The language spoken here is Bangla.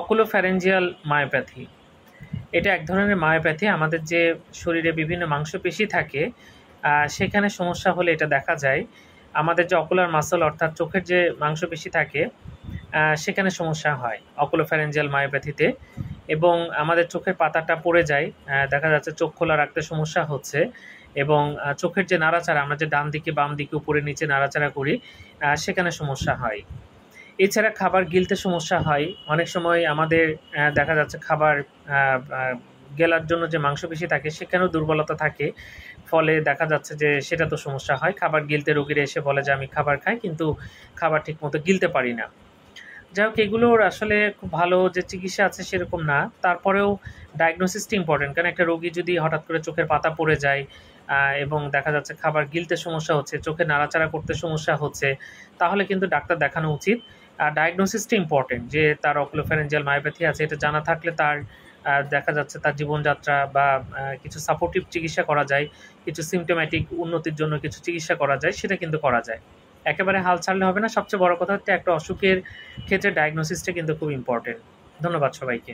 অকুলোফ্যারেঞ্জিয়াল মায়োপ্যাথি এটা এক ধরনের মায়োপ্যাথি আমাদের যে শরীরে বিভিন্ন মাংসপেশি থাকে সেখানে সমস্যা হলে এটা দেখা যায় আমাদের যে অকুলার মাসল অর্থাৎ চোখের যে মাংসপেশি থাকে সেখানে সমস্যা হয় অকুলোফ্যারেঞ্জিয়াল মায়োপ্যাথিতে এবং আমাদের চোখের পাতাটা পড়ে যায় দেখা যাচ্ছে চোখ খোলা রাখতে সমস্যা হচ্ছে এবং চোখের যে নাড়াচাড়া আমরা যে ডান দিকে বাম দিকে উপরে নিচে নাড়াচাড়া করি সেখানে সমস্যা হয় এছাড়া খাবার গিলতে সমস্যা হয় অনেক সময় আমাদের দেখা যাচ্ছে খাবার গেলার জন্য যে মাংসপেশি থাকে সেখানেও দুর্বলতা থাকে ফলে দেখা যাচ্ছে যে সেটা তো সমস্যা হয় খাবার গিলতে রোগীরা এসে বলে যে আমি খাবার খাই কিন্তু খাবার ঠিকমতো গিলতে পারি না যাই হোক এগুলোর আসলে খুব ভালো যে চিকিৎসা আছে সেরকম না তারপরেও ডায়াগনোসিসটি ইম্পর্টেন্ট কারণ একটা রোগী যদি হঠাৎ করে চোখের পাতা পড়ে যায় এবং দেখা যাচ্ছে খাবার গিলতে সমস্যা হচ্ছে চোখে নাড়াচাড়া করতে সমস্যা হচ্ছে তাহলে কিন্তু ডাক্তার দেখানো উচিত ডায়াগনোসিসটা ইম্পর্টেন্ট যে তার অকুলোফ্যারেঞ্জিয়াল মায়োপ্যাথি আছে এটা জানা থাকলে তার দেখা যাচ্ছে তার জীবনযাত্রা বা কিছু সাপোর্টিভ চিকিৎসা করা যায় কিছু সিমটোম্যাটিক উন্নতির জন্য কিছু চিকিৎসা করা যায় সেটা কিন্তু করা যায় একেবারে হাল ছাড়লে হবে না সবচেয়ে বড় কথা হচ্ছে একটা অসুখের ক্ষেত্রে ডায়াগনোসিসটা কিন্তু খুব ইম্পর্টেন্ট ধন্যবাদ সবাইকে